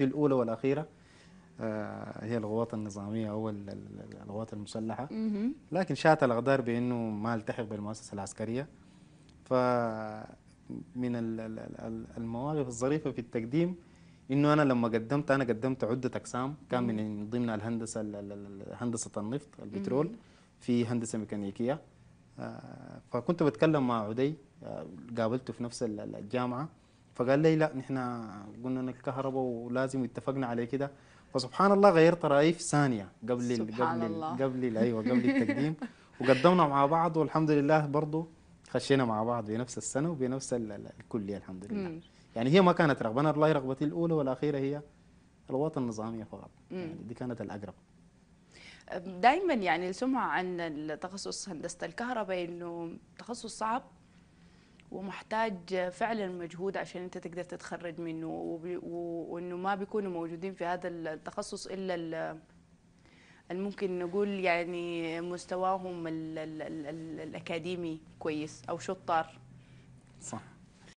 الأولى والأخيرة آه، هي الغوات النظامية أو الغوات المسلحة لكن شاءت الأقدار بأنه ما التحق بالمؤسسة العسكرية فمن المواقف الظريفة في التقديم انه انا لما قدمت انا قدمت عده اقسام كان من ضمن الهندسه هندسه النفط البترول في هندسه ميكانيكيه آه، فكنت بتكلم مع عدي آه، قابلته في نفس الجامعه فقال لي لا نحن قلنا ان الكهرباء ولازم اتفقنا على كده فسبحان الله غيرت رايي في ثانيه قبل سبحان قبل قبل ايوه قبل التقديم وقدمنا مع بعض والحمد لله برضه خشينا مع بعض بنفس السنه وبنفس الكليه الحمد لله يعني هي ما كانت رغبه انا والله رغبتي الاولى والاخيره هي الوطن النظاميه فقط يعني دي كانت الاقرب دائما يعني السمعة عن تخصص هندسة الكهرباء انه تخصص صعب ومحتاج فعلا مجهود عشان انت تقدر تتخرج منه وانه ما بيكونوا موجودين في هذا التخصص الا الممكن نقول يعني مستواهم الـ الـ الاكاديمي كويس او شطار صح